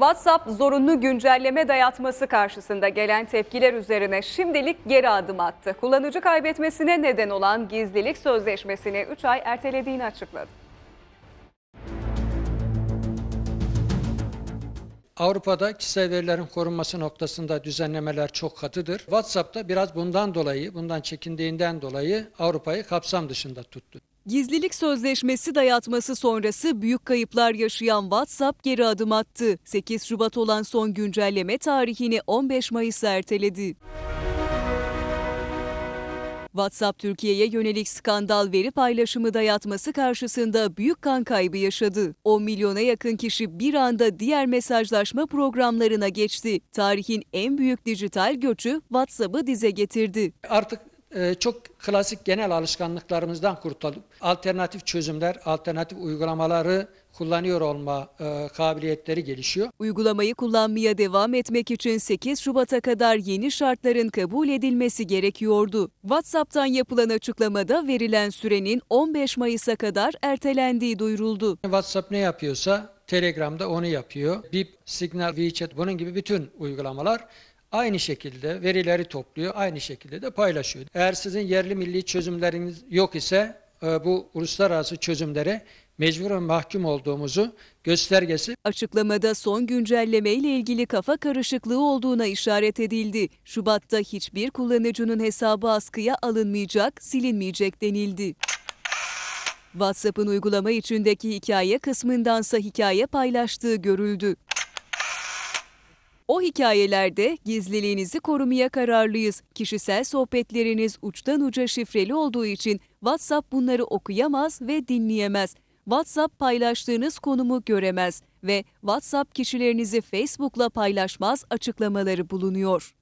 WhatsApp zorunlu güncelleme dayatması karşısında gelen tepkiler üzerine şimdilik geri adım attı. Kullanıcı kaybetmesine neden olan gizlilik sözleşmesini 3 ay ertelediğini açıkladı. Avrupa'da kişisel verilerin korunması noktasında düzenlemeler çok katıdır. WhatsApp'ta biraz bundan dolayı, bundan çekindiğinden dolayı Avrupa'yı kapsam dışında tuttu. Gizlilik sözleşmesi dayatması sonrası büyük kayıplar yaşayan WhatsApp geri adım attı. 8 Şubat olan son güncelleme tarihini 15 Mayıs'a erteledi. WhatsApp Türkiye'ye yönelik skandal veri paylaşımı dayatması karşısında büyük kan kaybı yaşadı. 10 milyona yakın kişi bir anda diğer mesajlaşma programlarına geçti. Tarihin en büyük dijital göçü WhatsApp'ı dize getirdi. Artık ee, çok klasik genel alışkanlıklarımızdan kurtulup alternatif çözümler, alternatif uygulamaları kullanıyor olma e, kabiliyetleri gelişiyor. Uygulamayı kullanmaya devam etmek için 8 Şubat'a kadar yeni şartların kabul edilmesi gerekiyordu. WhatsApp'tan yapılan açıklamada verilen sürenin 15 Mayıs'a kadar ertelendiği duyuruldu. WhatsApp ne yapıyorsa Telegram'da onu yapıyor. Bip, Signal, WeChat bunun gibi bütün uygulamalar Aynı şekilde verileri topluyor, aynı şekilde de paylaşıyor. Eğer sizin yerli milli çözümleriniz yok ise e, bu uluslararası çözümlere mecburen mahkum olduğumuzu göstergesi. Açıklamada son güncelleme ile ilgili kafa karışıklığı olduğuna işaret edildi. Şubat'ta hiçbir kullanıcının hesabı askıya alınmayacak, silinmeyecek denildi. WhatsApp'ın uygulama içindeki hikaye kısmındansa hikaye paylaştığı görüldü. O hikayelerde gizliliğinizi korumaya kararlıyız. Kişisel sohbetleriniz uçtan uca şifreli olduğu için WhatsApp bunları okuyamaz ve dinleyemez. WhatsApp paylaştığınız konumu göremez ve WhatsApp kişilerinizi Facebook'la paylaşmaz açıklamaları bulunuyor.